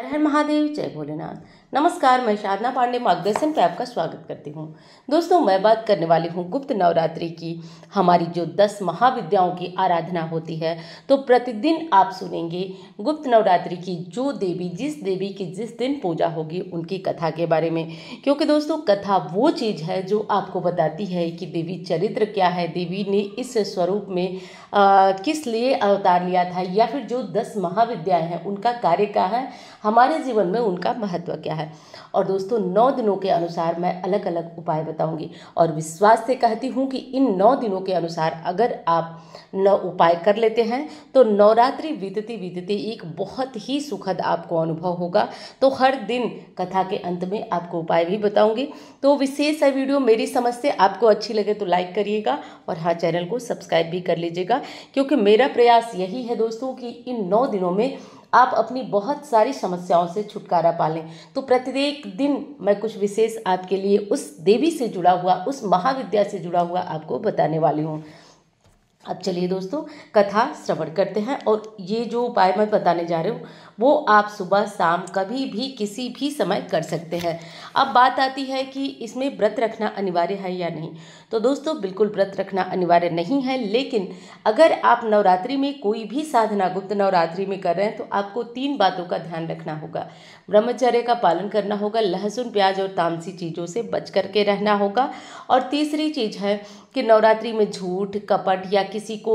हर हर महादेव जय भोलेनाथ नमस्कार मैं शारदा पांडे मार्गदर्शन पे आपका स्वागत करती हूँ दोस्तों मैं बात करने वाली हूँ गुप्त नवरात्रि की हमारी जो दस महाविद्याओं की आराधना होती है तो प्रतिदिन आप सुनेंगे गुप्त नवरात्रि की जो देवी जिस देवी की जिस दिन पूजा होगी उनकी कथा के बारे में क्योंकि दोस्तों कथा वो चीज़ है जो आपको बताती है कि देवी चरित्र क्या है देवी ने इस स्वरूप में आ, किस लिए अवतार लिया था या फिर जो दस महाविद्याएं हैं उनका कार्य क्या है हमारे जीवन में उनका महत्व क्या है और दोस्तों नौ दिनों के अनुसार मैं अलग अलग उपाय बताऊंगी और विश्वास से कहती हूँ कि इन नौ दिनों के अनुसार अगर आप नौ उपाय कर लेते हैं तो नवरात्रि बीतती बीतती एक बहुत ही सुखद आपको अनुभव होगा तो हर दिन कथा के अंत में आपको उपाय भी बताऊंगी तो विशेष है वीडियो मेरी समझ से आपको अच्छी लगे तो लाइक करिएगा और हाँ चैनल को सब्सक्राइब भी कर लीजिएगा क्योंकि मेरा प्रयास यही है दोस्तों कि इन नौ दिनों में आप अपनी बहुत सारी समस्याओं से छुटकारा पा लें तो प्रत्येक दिन मैं कुछ विशेष आपके लिए उस देवी से जुड़ा हुआ उस महाविद्या से जुड़ा हुआ आपको बताने वाली हूँ अब चलिए दोस्तों कथा श्रवण करते हैं और ये जो उपाय मैं बताने जा रही हूँ वो आप सुबह शाम कभी भी किसी भी समय कर सकते हैं अब बात आती है कि इसमें व्रत रखना अनिवार्य है या नहीं तो दोस्तों बिल्कुल व्रत रखना अनिवार्य नहीं है लेकिन अगर आप नवरात्रि में कोई भी साधना गुप्त नवरात्रि में कर रहे हैं तो आपको तीन बातों का ध्यान रखना होगा ब्रह्मचर्य का पालन करना होगा लहसुन प्याज और तामसी चीज़ों से बच करके रहना होगा और तीसरी चीज़ है कि नवरात्रि में झूठ कपट या किसी को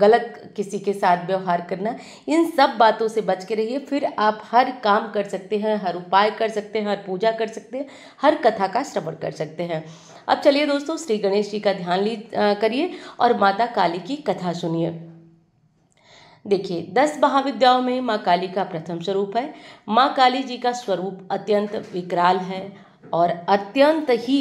गलत किसी के साथ व्यवहार करना इन सब बातों से बच के रहिए फिर आप हर काम कर सकते हैं हर उपाय कर सकते हैं हर पूजा कर सकते हैं हर कथा का श्रवण कर सकते हैं अब चलिए दोस्तों श्री गणेश जी का ध्यान ली करिए और माता काली की कथा सुनिए देखिए दस महाविद्याओं में माँ काली का प्रथम स्वरूप है माँ काली जी का स्वरूप अत्यंत विकराल है और अत्यंत ही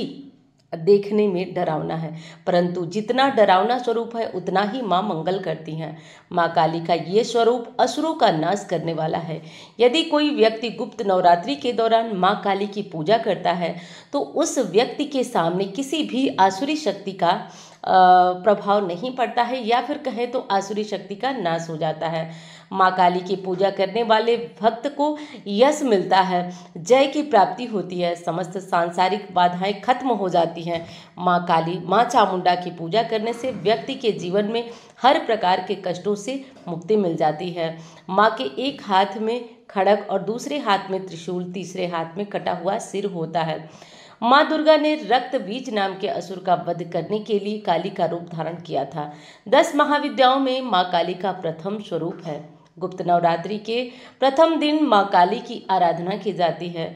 देखने में डरावना है परंतु जितना डरावना स्वरूप है उतना ही माँ मंगल करती हैं माँ काली का ये स्वरूप असुरों का नाश करने वाला है यदि कोई व्यक्ति गुप्त नवरात्रि के दौरान माँ काली की पूजा करता है तो उस व्यक्ति के सामने किसी भी आसुरी शक्ति का प्रभाव नहीं पड़ता है या फिर कहें तो आसुरी शक्ति का नाश हो जाता है माँ काली की पूजा करने वाले भक्त को यश मिलता है जय की प्राप्ति होती है समस्त सांसारिक बाधाएं खत्म हो जाती हैं माँ काली माँ चामुंडा की पूजा करने से व्यक्ति के जीवन में हर प्रकार के कष्टों से मुक्ति मिल जाती है माँ के एक हाथ में खड़क और दूसरे हाथ में त्रिशूल तीसरे हाथ में कटा हुआ सिर होता है माँ दुर्गा ने रक्त बीज नाम के असुर का वध करने के लिए काली का रूप धारण किया था दस महाविद्याओं में माँ काली का प्रथम स्वरूप है गुप्त नवरात्रि के प्रथम दिन माँ काली की आराधना की जाती है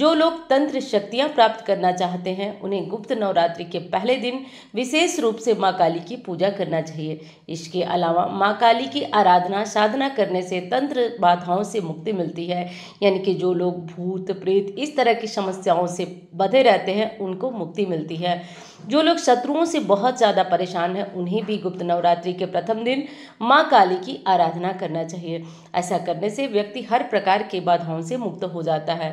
जो लोग तंत्र शक्तियाँ प्राप्त करना चाहते हैं उन्हें गुप्त नवरात्रि के पहले दिन विशेष रूप से माँ काली की पूजा करना चाहिए इसके अलावा माँ काली की आराधना साधना करने से तंत्र बाधाओं से मुक्ति मिलती है यानी कि जो लोग भूत प्रेत इस तरह की समस्याओं से बधे रहते हैं उनको मुक्ति मिलती है जो लोग शत्रुओं से बहुत ज़्यादा परेशान हैं उन्हें भी गुप्त नवरात्रि के प्रथम दिन माँ काली की आराधना करना चाहिए चाहिए ऐसा करने से व्यक्ति हर प्रकार के बाधाओं से मुक्त हो जाता है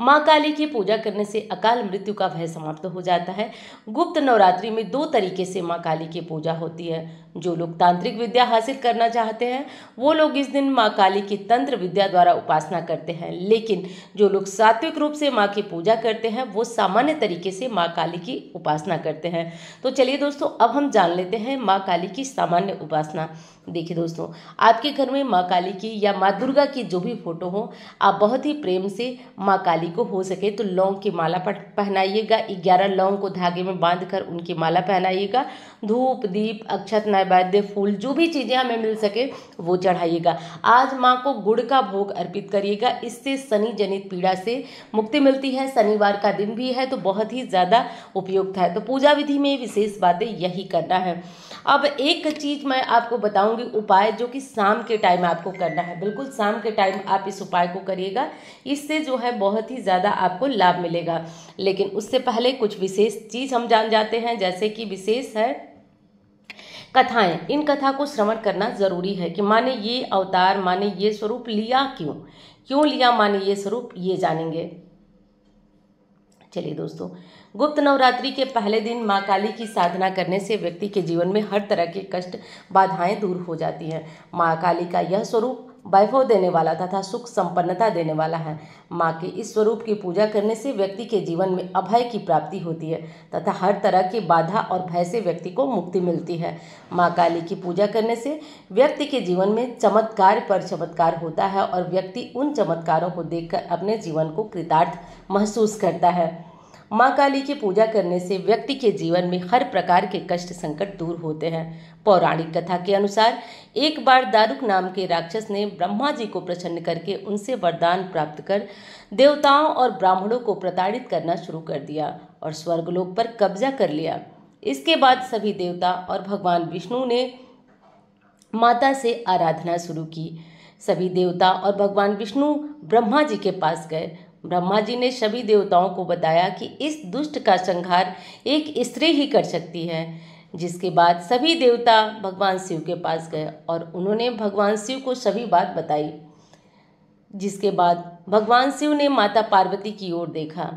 माँ काली की पूजा करने से अकाल मृत्यु का भय समाप्त हो जाता है गुप्त नवरात्रि में दो तरीके से माँ काली की पूजा होती है जो लोग तांत्रिक विद्या हासिल करना चाहते हैं वो लोग इस दिन माँ काली की तंत्र विद्या द्वारा उपासना करते हैं लेकिन जो लोग सात्विक रूप से माँ की पूजा करते हैं वो सामान्य तरीके से माँ काली की उपासना करते हैं तो चलिए दोस्तों अब हम जान लेते हैं माँ काली की सामान्य उपासना देखिए दोस्तों आपके घर में माँ काली की या माँ दुर्गा की जो भी फोटो हो आप बहुत ही प्रेम से माँ काली को हो सके तो लौंग की माला पहनाइएगा ग्यारह लौंग को धागे में बांध कर उनकी माला पहनाइएगा धूप दीप अक्षत नाय है वैद्य फूल जो भी चीज़ें हमें मिल सके वो चढ़ाइएगा आज माँ को गुड़ का भोग अर्पित करिएगा इससे शनि जनित पीड़ा से मुक्ति मिलती है शनिवार का दिन भी है तो बहुत ही ज़्यादा उपयुक्त है तो पूजा विधि में विशेष बातें यही करना है अब एक चीज़ मैं आपको बताऊंगी उपाय जो कि शाम के टाइम आपको करना है बिल्कुल शाम के टाइम आप इस उपाय को करिएगा इससे जो है बहुत ही ज़्यादा आपको लाभ मिलेगा लेकिन उससे पहले कुछ विशेष चीज़ हम जान जाते हैं जैसे कि विशेष है कथाएं इन कथा को श्रवण करना जरूरी है कि माने ये अवतार माने ये स्वरूप लिया क्यों क्यों लिया माने ये स्वरूप ये जानेंगे चलिए दोस्तों गुप्त नवरात्रि के पहले दिन माँ काली की साधना करने से व्यक्ति के जीवन में हर तरह के कष्ट बाधाएं दूर हो जाती हैं माँ काली का यह स्वरूप वैभव देने वाला तथा सुख संपन्नता देने वाला है माँ के इस स्वरूप की पूजा करने से व्यक्ति के जीवन में अभय की प्राप्ति होती है तथा हर तरह की बाधा और भय से व्यक्ति को मुक्ति मिलती है माँ काली की पूजा करने से व्यक्ति के जीवन में चमत्कार पर चमत्कार होता है और व्यक्ति उन चमत्कारों को देखकर अपने जीवन को कृतार्थ महसूस करता है माँ काली की पूजा करने से व्यक्ति के जीवन में हर प्रकार के कष्ट संकट दूर होते हैं पौराणिक कथा के अनुसार एक बार दारुक नाम के राक्षस ने ब्रह्मा जी को प्रसन्न करके उनसे वरदान प्राप्त कर देवताओं और ब्राह्मणों को प्रताड़ित करना शुरू कर दिया और स्वर्गलोक पर कब्जा कर लिया इसके बाद सभी देवता और भगवान विष्णु ने माता से आराधना शुरू की सभी देवता और भगवान विष्णु ब्रह्मा जी के पास गए ब्रह्मा जी ने सभी देवताओं को बताया कि इस दुष्ट का संहार एक स्त्री ही कर सकती है जिसके बाद सभी देवता भगवान शिव के पास गए और उन्होंने भगवान शिव को सभी बात बताई जिसके बाद भगवान शिव ने माता पार्वती की ओर देखा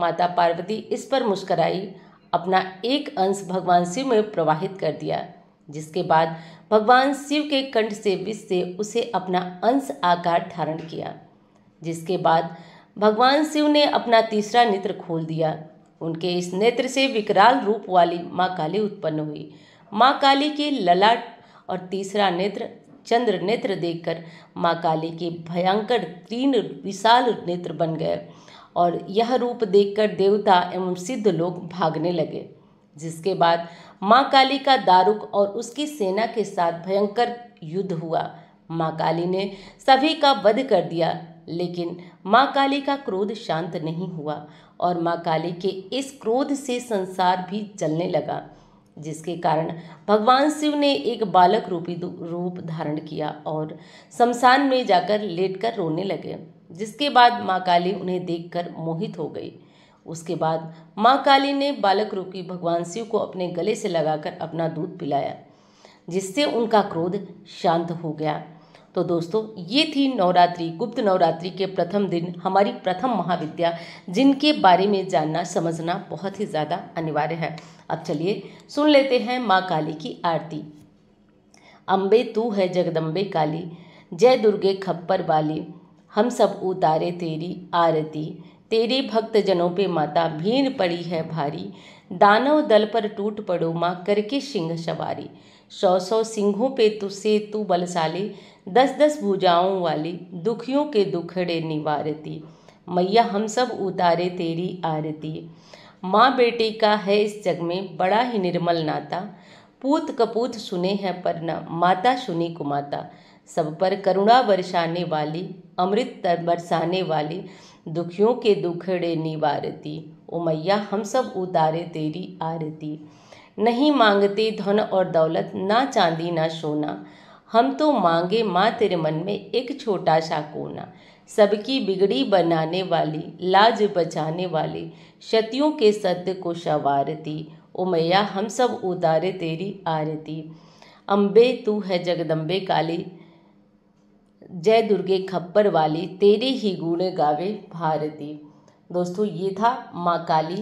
माता पार्वती इस पर मुस्कराई अपना एक अंश भगवान शिव में प्रवाहित कर दिया जिसके बाद भगवान शिव के कंठ से विष से उसे अपना अंश आकार धारण किया जिसके बाद भगवान शिव ने अपना तीसरा नेत्र खोल दिया उनके इस नेत्र से विकराल रूप वाली माँ काली उत्पन्न हुई माँ काली की ललाट और तीसरा नेत्र चंद्र नेत्र देखकर माँ काली के भयंकर तीन विशाल नेत्र बन गए और यह रूप देखकर देवता एवं सिद्ध लोग भागने लगे जिसके बाद माँ काली का दारुक और उसकी सेना के साथ भयंकर युद्ध हुआ माँ काली ने सभी का वध कर दिया लेकिन माँ काली का क्रोध शांत नहीं हुआ और माँ काली के इस क्रोध से संसार भी जलने लगा जिसके कारण भगवान शिव ने एक बालक रूपी रूप धारण किया और शमशान में जाकर लेटकर रोने लगे जिसके बाद माँ काली उन्हें देखकर मोहित हो गई उसके बाद माँ काली ने बालक रूपी भगवान शिव को अपने गले से लगाकर अपना दूध पिलाया जिससे उनका क्रोध शांत हो गया तो दोस्तों ये थी नवरात्रि गुप्त नवरात्रि के प्रथम दिन हमारी प्रथम महाविद्या जिनके बारे में जानना समझना बहुत ही ज़्यादा अनिवार्य है अब चलिए सुन लेते हैं माँ काली की आरती अम्बे तू है जगदम्बे काली जय दुर्गे खप्पर वाली हम सब उतारे तेरी आरती तेरे भक्त जनों पे माता भीड़ पड़ी है भारी दानव दल पर टूट पड़ो माँ करके सिंह सवारी सौ सौ सिंहों पे तुसे तू तु बलसाले दस दस भुजाओं वाली दुखियों के दुखड़े निवारती मैया हम सब उतारे तेरी आरती माँ बेटे का है इस जग में बड़ा ही निर्मल नाता पूत कपूत सुने हैं पर न माता सुनी कुमाता सब पर करुणा बरसाने वाली अमृत बरसाने वाली दुखियों के दुखड़े निवारती ओ मैया हम सब उतारे तेरी आरती नहीं मांगते धन और दौलत ना चांदी ना सोना हम तो मांगे माँ तेरे मन में एक छोटा सा कोना सबकी बिगड़ी बनाने वाली लाज बचाने वाली शतियों के सत्य को सवारती ओ मैया हम सब उतारे तेरी आरती अम्बे तू है जगदम्बे काली जय दुर्गे खप्पर वाली तेरे ही गुण गावे भारती दोस्तों ये था माँ काली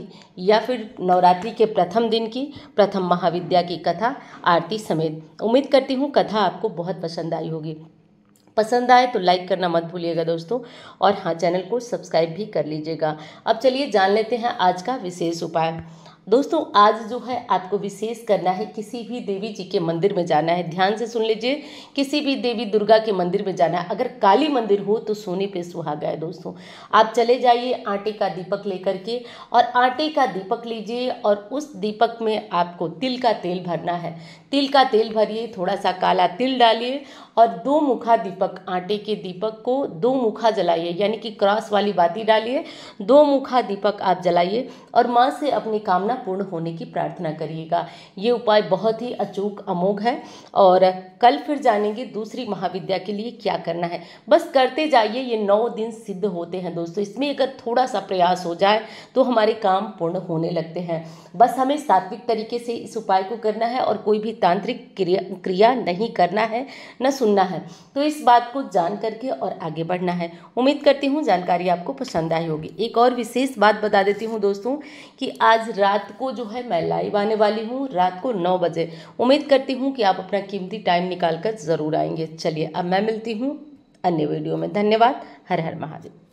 या फिर नवरात्रि के प्रथम दिन की प्रथम महाविद्या की कथा आरती समेत उम्मीद करती हूँ कथा आपको बहुत पसंद आई होगी पसंद आए तो लाइक करना मत भूलिएगा दोस्तों और हाँ चैनल को सब्सक्राइब भी कर लीजिएगा अब चलिए जान लेते हैं आज का विशेष उपाय दोस्तों आज जो है आपको विशेष करना है किसी भी देवी जी के मंदिर में जाना है ध्यान से सुन लीजिए किसी भी देवी दुर्गा के मंदिर में जाना है अगर काली मंदिर हो तो सोने पे सुहागा है दोस्तों आप चले जाइए आटे का दीपक लेकर के और आटे का दीपक लीजिए और उस दीपक में आपको तिल का तेल भरना है तिल का तेल भरिए थोड़ा सा काला तिल डालिए और दो मुखा दीपक आटे के दीपक को दो मुखा जलाइए यानी कि क्रॉस वाली बाती डालिए दो मुखा दीपक आप जलाइए और माँ से अपनी कामना पूर्ण होने की प्रार्थना करिएगा ये उपाय बहुत ही अचूक अमोघ है और कल फिर जानेंगे दूसरी महाविद्या के लिए क्या करना है बस करते जाइए ये नौ दिन सिद्ध होते हैं दोस्तों इसमें अगर थोड़ा सा प्रयास हो जाए तो हमारे काम पूर्ण होने लगते हैं बस हमें सात्विक तरीके से इस उपाय को करना है और कोई भी तांत्रिक क्रिया क्रिया नहीं करना है न सुनना है तो इस बात को जान करके और आगे बढ़ना है उम्मीद करती हूँ जानकारी आपको पसंद आई होगी एक और विशेष बात बता देती हूँ दोस्तों कि आज रात को जो है मैं लाइव आने वाली हूँ रात को नौ बजे उम्मीद करती हूँ कि आप अपना कीमती टाइम निकाल कर ज़रूर आएंगे चलिए अब मैं मिलती हूँ अन्य वीडियो में धन्यवाद हर हर महादेव